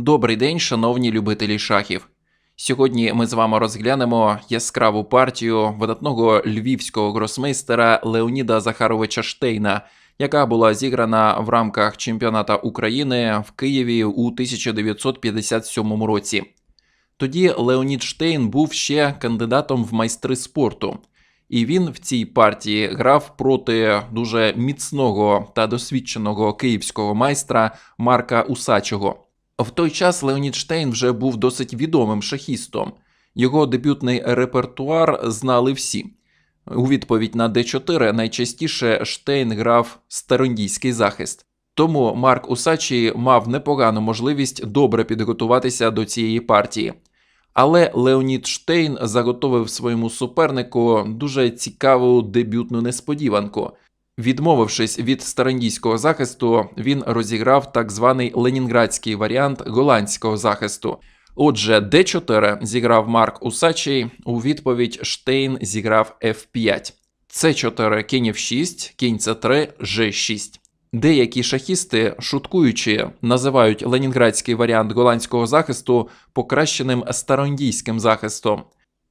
Добрий день, шановні любителі шахів. Сьогодні ми з вами розглянемо яскраву партію видатного львівського гросмейстера Леоніда Захаровича Штейна, яка була зіграна в рамках чемпіоната України в Києві у 1957 році. Тоді Леонід Штейн був ще кандидатом в майстри спорту, і він в цій партії грав проти дуже міцного та досвідченого київського майстра Марка Усачого. В той час Леонід Штейн вже був досить відомим шахістом. Його дебютний репертуар знали всі. У відповідь на Д4 найчастіше Штейн грав старондійський захист. Тому Марк Усачі мав непогану можливість добре підготуватися до цієї партії. Але Леонід Штейн заготовив своєму супернику дуже цікаву дебютну несподіванку, Відмовившись від старандійського захисту, він розіграв так званий ленінградський варіант голландського захисту. Отже, Д4 зіграв Марк Усачий, у відповідь Штейн зіграв F5, С4 кінь F6, кінь С3, Ж6. Деякі шахісти, шуткуючи, називають ленінградський варіант голландського захисту покращеним старондійським захистом.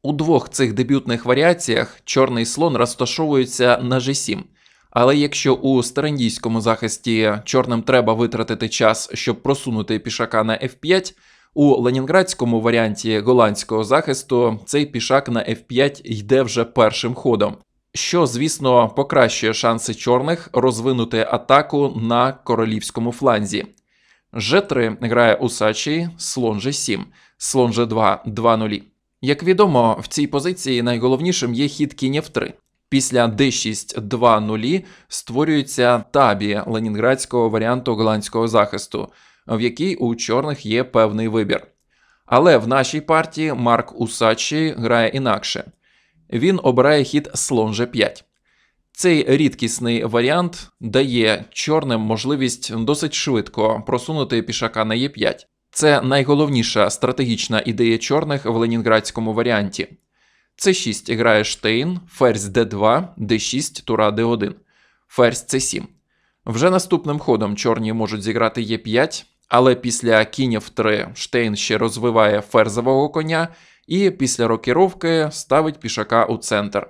У двох цих дебютних варіаціях чорний слон розташовується на G7. Але якщо у старандійському захисті чорним треба витратити час, щоб просунути пішака на F5, у ленінградському варіанті голландського захисту цей пішак на F5 йде вже першим ходом, що, звісно, покращує шанси чорних розвинути атаку на королівському фланзі. ж 3 грає у Сачі слон G7, слон G2 2 0 Як відомо, в цій позиції найголовнішим є хід кінь F3. Після D6-2-0 створюється табі ленінградського варіанту голландського захисту, в якій у чорних є певний вибір. Але в нашій партії Марк Усачі грає інакше. Він обирає хід слон G5. Цей рідкісний варіант дає чорним можливість досить швидко просунути пішака на Е5. Це найголовніша стратегічна ідея чорних в ленінградському варіанті. С6 грає Штейн, ферзь d2, d6, тура d1, ферзь c7. Вже наступним ходом чорні можуть зіграти e5, е але після кінів 3 Штейн ще розвиває ферзового коня і після рокіровки ставить пішака у центр.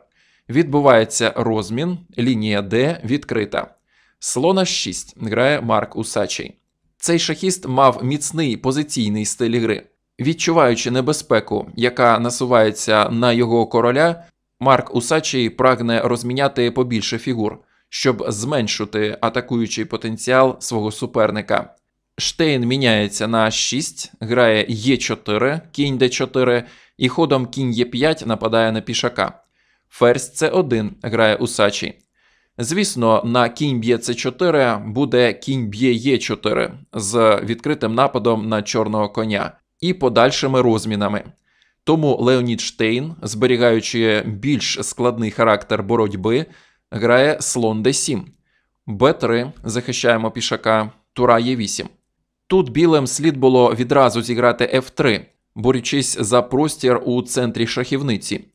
Відбувається розмін, лінія D відкрита. Слона 6 грає Марк Усачий. Цей шахіст мав міцний позиційний стиль гри. Відчуваючи небезпеку, яка насувається на його короля, Марк Усачій прагне розміняти побільше фігур, щоб зменшити атакуючий потенціал свого суперника. Штейн міняється на 6, грає Е4, кінь Д4 і ходом кінь Е5 нападає на пішака. Ферзь С1 грає Усачі. Звісно, на кінь б'є С4 буде кінь б'є Е4 з відкритим нападом на чорного коня і подальшими розмінами. Тому Леонід Штейн, зберігаючи більш складний характер боротьби, грає слон d7, b3 захищаємо пішака, тура e 8 Тут білим слід було відразу зіграти f3, борючись за простір у центрі шахівниці.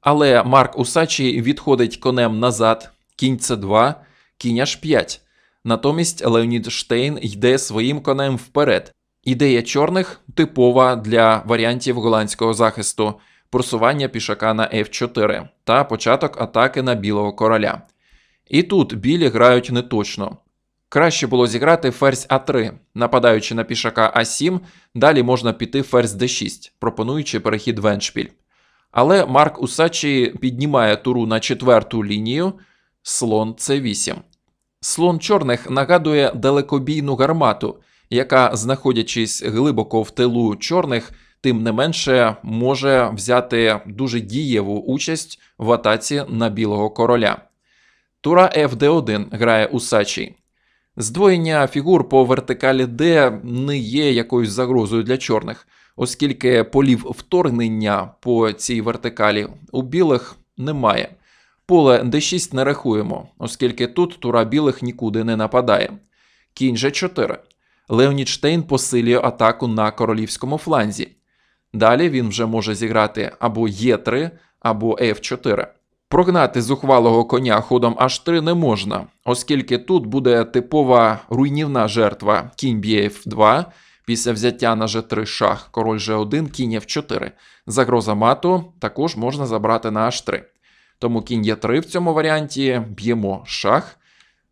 Але Марк Усачі відходить конем назад, кінь c 2 кінь h5. Натомість Леонід Штейн йде своїм конем вперед, Ідея чорних типова для варіантів голландського захисту, просування пішака на F4 та початок атаки на білого короля. І тут білі грають неточно. Краще було зіграти ферзь А3, нападаючи на пішака А7, далі можна піти ферзь Д6, пропонуючи перехід веншпіль. Але Марк Усачі піднімає туру на четверту лінію слон С8. Слон чорних нагадує далекобійну гармату яка, знаходячись глибоко в тилу чорних, тим не менше може взяти дуже дієву участь в атаці на білого короля. Тура FD1 грає у Сачі. Здвоєння фігур по вертикалі D не є якоюсь загрозою для чорних, оскільки полів вторгнення по цій вертикалі у білих немає. Поле D6 не рахуємо, оскільки тут тура білих нікуди не нападає. Кінь G4. Леонідштейн посилює атаку на королівському фланзі. Далі він вже може зіграти або Е3, або F4. Прогнати зухвалого коня ходом H3 не можна, оскільки тут буде типова руйнівна жертва кінь б'є 2 Після взяття на G3 шах, король G1, кінь F4. Загроза мату також можна забрати на H3. Тому кінь Е3 в цьому варіанті б'ємо шах,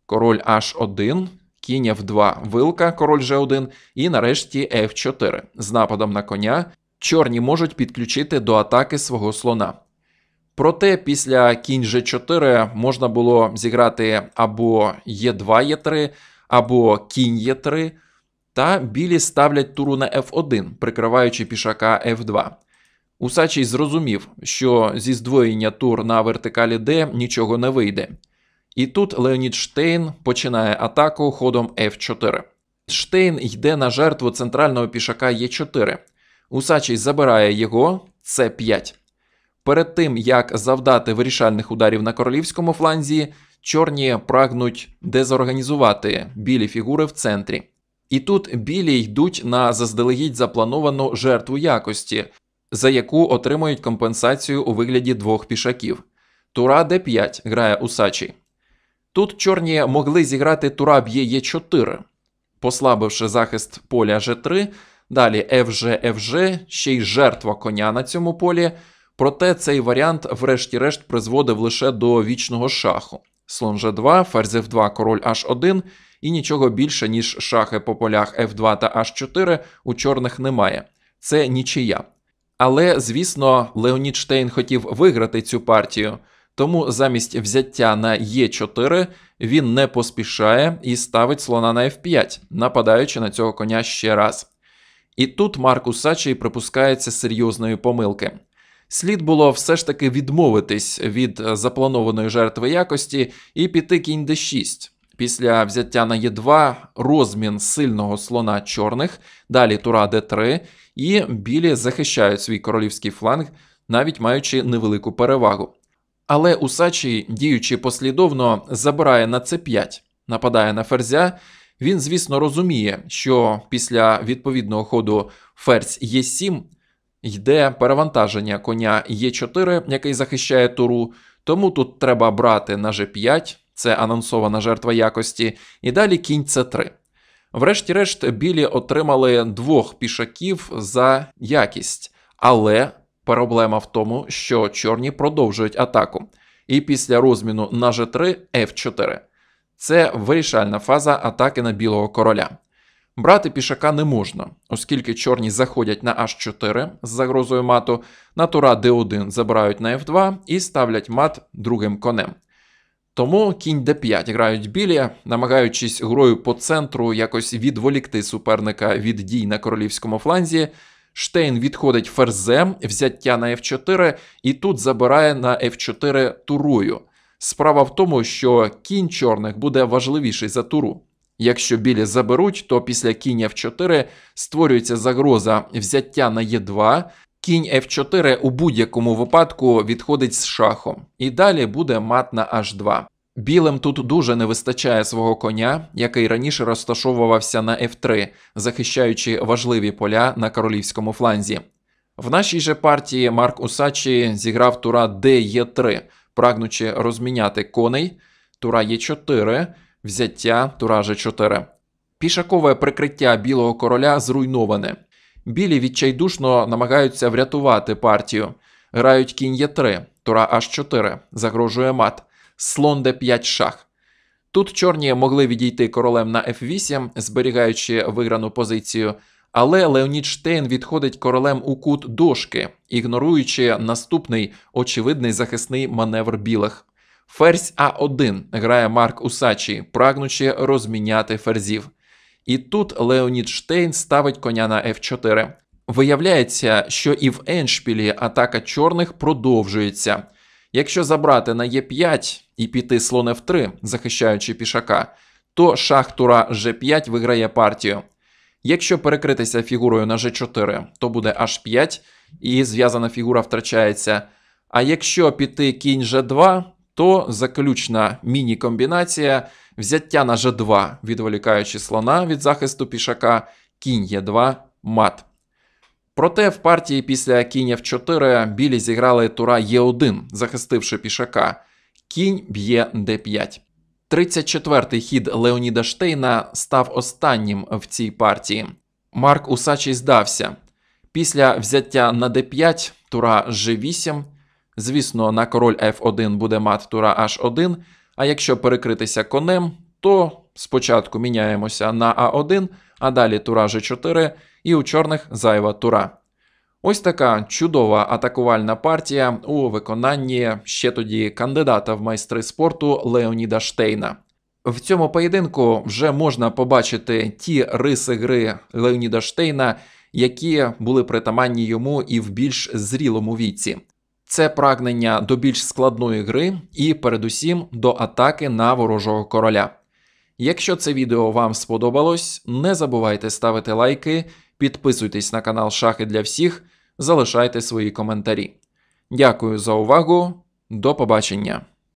король H1, кінь F2, вилка, король G1, і нарешті F4. З нападом на коня чорні можуть підключити до атаки свого слона. Проте після кінь G4 можна було зіграти або e 2 e 3 або кінь e 3 та білі ставлять туру на F1, прикриваючи пішака F2. Усачій зрозумів, що зі здвоєння тур на вертикалі D нічого не вийде. І тут Леонід Штейн починає атаку ходом F4. Штейн йде на жертву центрального пішака Е4. Усачий забирає його С5. Перед тим, як завдати вирішальних ударів на королівському фланзі, чорні прагнуть дезорганізувати білі фігури в центрі. І тут білі йдуть на заздалегідь заплановану жертву якості, за яку отримують компенсацію у вигляді двох пішаків. Тура Д5 грає Усачий. Тут чорні могли зіграти тураб б'є 4 послабивши захист поля G3, далі FG, FG, ще й жертва коня на цьому полі. Проте цей варіант, врешті-решт, призводив лише до вічного шаху. Слон G2, ферзь F2, король H1, і нічого більше, ніж шахи по полях F2 та H4 у чорних немає. Це нічия. Але, звісно, Леонід Штейн хотів виграти цю партію. Тому замість взяття на Е4 він не поспішає і ставить слона на F5, нападаючи на цього коня ще раз. І тут Марку Сачій припускається серйозної помилки. Слід було все ж таки відмовитись від запланованої жертви якості і піти кінь d6. Після взяття на Е2 розмін сильного слона чорних, далі тура d3, і білі захищають свій королівський фланг, навіть маючи невелику перевагу. Але Усачі, діючи послідовно, забирає на це 5, нападає на ферзя. Він, звісно, розуміє, що після відповідного ходу ферзь Е7 йде перевантаження коня Е4, який захищає туру. Тому тут треба брати на G5, це анонсована жертва якості, і далі кінь С3. Врешті-решт, білі отримали двох пішаків за якість, але Проблема в тому, що чорні продовжують атаку. І після розміну на G3 F4. Це вирішальна фаза атаки на білого короля. Брати пішака не можна, оскільки чорні заходять на H4 з загрозою мату, на тура D1 забирають на F2 і ставлять мат другим конем. Тому кінь d5 грають білі, намагаючись грою по центру якось відволікти суперника від дій на королівському фланзі. Штейн відходить ферзем, взяття на f4, і тут забирає на f4 турую. Справа в тому, що кінь чорних буде важливіший за туру. Якщо білі заберуть, то після кінь f4 створюється загроза взяття на e2, кінь f4 у будь-якому випадку відходить з шахом, і далі буде мат на h2. Білим тут дуже не вистачає свого коня, який раніше розташовувався на F3, захищаючи важливі поля на королівському фланзі. В нашій же партії Марк Усачі зіграв тура DE3, прагнучи розміняти коней, тура Е4, взяття тура Ж4. Пішакове прикриття білого короля зруйноване. Білі відчайдушно намагаються врятувати партію. Грають кінь Е3, тура H4, загрожує мат слон d5 шах. Тут чорні могли відійти королем на f8, зберігаючи виграну позицію, але Леонід Штейн відходить королем у кут дошки, ігноруючи наступний очевидний захисний маневр білих. Ферзь А1 грає Марк Усачі, прагнучи розміняти ферзів. І тут Леонід Штейн ставить коня на f4. Виявляється, що і в Еншпілі атака чорних продовжується. Якщо забрати на Е5 і піти слон F3, захищаючи пішака, то шах тура G5 виграє партію. Якщо перекритися фігурою на G4, то буде H5, і зв'язана фігура втрачається. А якщо піти кінь G2, то заключна міні-комбінація взяття на G2, відволікаючи слона від захисту пішака, кінь Е2, мат. Проте в партії після кінь F4 білі зіграли тура Е1, захистивши пішака. Кінь б'є Д5. 34-й хід Леоніда Штейна став останнім в цій партії. Марк Усачий здався. Після взяття на d5, тура g8. Звісно, на король F1 буде мат тура H1. А якщо перекритися конем, то спочатку міняємося на А1, а далі тура G4 і у чорних зайва тура. Ось така чудова атакувальна партія у виконанні ще тоді кандидата в майстри спорту Леоніда Штейна. В цьому поєдинку вже можна побачити ті риси гри Леоніда Штейна, які були притаманні йому і в більш зрілому віці. Це прагнення до більш складної гри і, передусім, до атаки на ворожого короля. Якщо це відео вам сподобалось, не забувайте ставити лайки. Підписуйтесь на канал Шахи для всіх, залишайте свої коментарі. Дякую за увагу, до побачення!